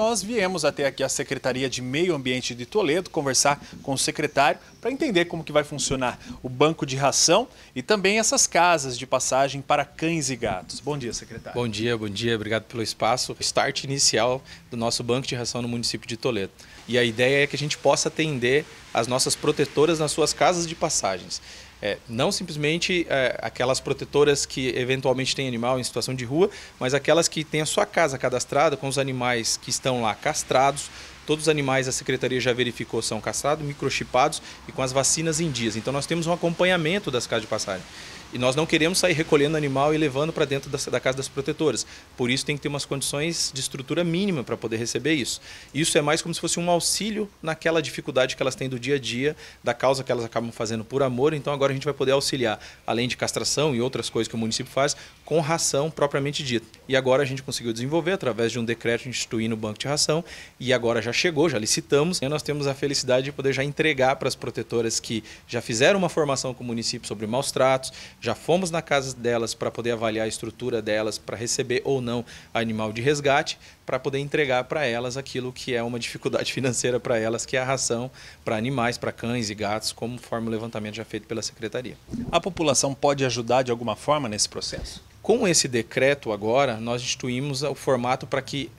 Nós viemos até aqui a Secretaria de Meio Ambiente de Toledo conversar com o secretário para entender como que vai funcionar o banco de ração e também essas casas de passagem para cães e gatos. Bom dia, secretário. Bom dia, bom dia. Obrigado pelo espaço. Start inicial do nosso banco de ração no município de Toledo. E a ideia é que a gente possa atender as nossas protetoras nas suas casas de passagens. É, não simplesmente é, aquelas protetoras que eventualmente têm animal em situação de rua, mas aquelas que têm a sua casa cadastrada com os animais que estão lá castrados, Todos os animais a secretaria já verificou são castrados, microchipados e com as vacinas em dias. Então nós temos um acompanhamento das casas de passagem. E nós não queremos sair recolhendo animal e levando para dentro da, da, casa das protetoras. Por isso tem que ter umas condições de estrutura mínima para poder receber isso. Isso é mais como se fosse um auxílio naquela dificuldade que elas têm do dia a dia, da causa que elas acabam fazendo por amor. Então agora a gente vai poder auxiliar, além de castração e outras coisas que o município faz, com ração propriamente dita. E agora a gente conseguiu desenvolver através de um decreto instituindo o banco de ração. E agora já chegou, já licitamos. E nós temos a felicidade de poder já entregar para as protetoras que já fizeram uma formação com o município sobre maus tratos, já fomos na casa delas para poder avaliar a estrutura delas, para receber ou não animal de resgate, para poder entregar para elas aquilo que é uma dificuldade financeira para elas, que é a ração para animais, para cães e gatos, como forma o levantamento já feito pela Secretaria. A população pode ajudar de alguma forma nesse processo? Com esse decreto agora, nós instituímos o formato para que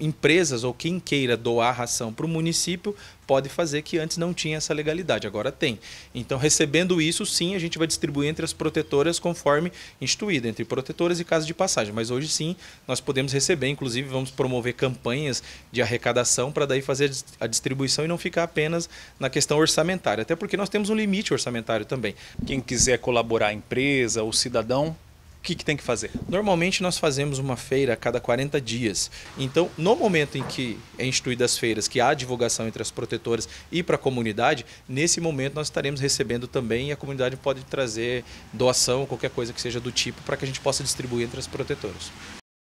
empresas ou quem queira doar ração para o município pode fazer que antes não tinha essa legalidade, agora tem. Então, recebendo isso, sim, a gente vai distribuir entre as protetoras conforme instituído, entre protetoras e casas de passagem. Mas hoje sim, nós podemos receber, inclusive vamos promover campanhas de arrecadação para daí fazer a distribuição e não ficar apenas na questão orçamentária, até porque nós temos um limite orçamentário também. Quem quiser colaborar, empresa ou cidadão, que, que tem que fazer? Normalmente nós fazemos uma feira a cada 40 dias. Então, no momento em que é instituída as feiras, que há divulgação entre as protetoras e para a comunidade, nesse momento nós estaremos recebendo também e a comunidade pode trazer doação, qualquer coisa que seja do tipo, para que a gente possa distribuir entre as protetoras.